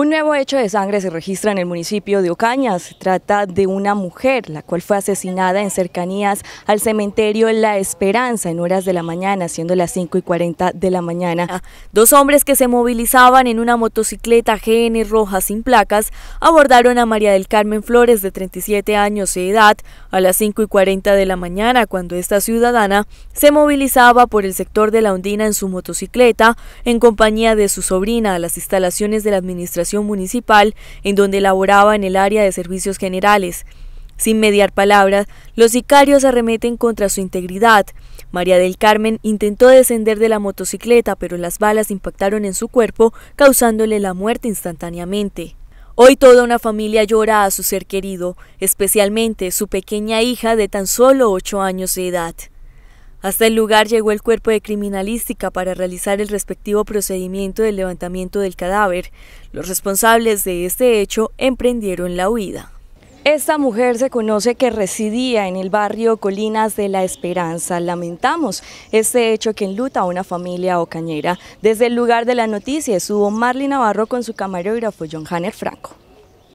Un nuevo hecho de sangre se registra en el municipio de Ocaña. Se trata de una mujer, la cual fue asesinada en cercanías al cementerio La Esperanza en horas de la mañana, siendo las 5 y 40 de la mañana. Dos hombres que se movilizaban en una motocicleta GN roja sin placas abordaron a María del Carmen Flores, de 37 años de edad, a las 5 y 40 de la mañana, cuando esta ciudadana se movilizaba por el sector de la Ondina en su motocicleta, en compañía de su sobrina, a las instalaciones de la administración Municipal, en donde laboraba en el área de servicios generales. Sin mediar palabras, los sicarios arremeten contra su integridad. María del Carmen intentó descender de la motocicleta, pero las balas impactaron en su cuerpo, causándole la muerte instantáneamente. Hoy toda una familia llora a su ser querido, especialmente su pequeña hija de tan solo ocho años de edad. Hasta el lugar llegó el cuerpo de criminalística para realizar el respectivo procedimiento del levantamiento del cadáver. Los responsables de este hecho emprendieron la huida. Esta mujer se conoce que residía en el barrio Colinas de la Esperanza. Lamentamos este hecho que enluta a una familia ocañera. Desde el lugar de la noticia estuvo Marlene Navarro con su camarógrafo John Hanner Franco.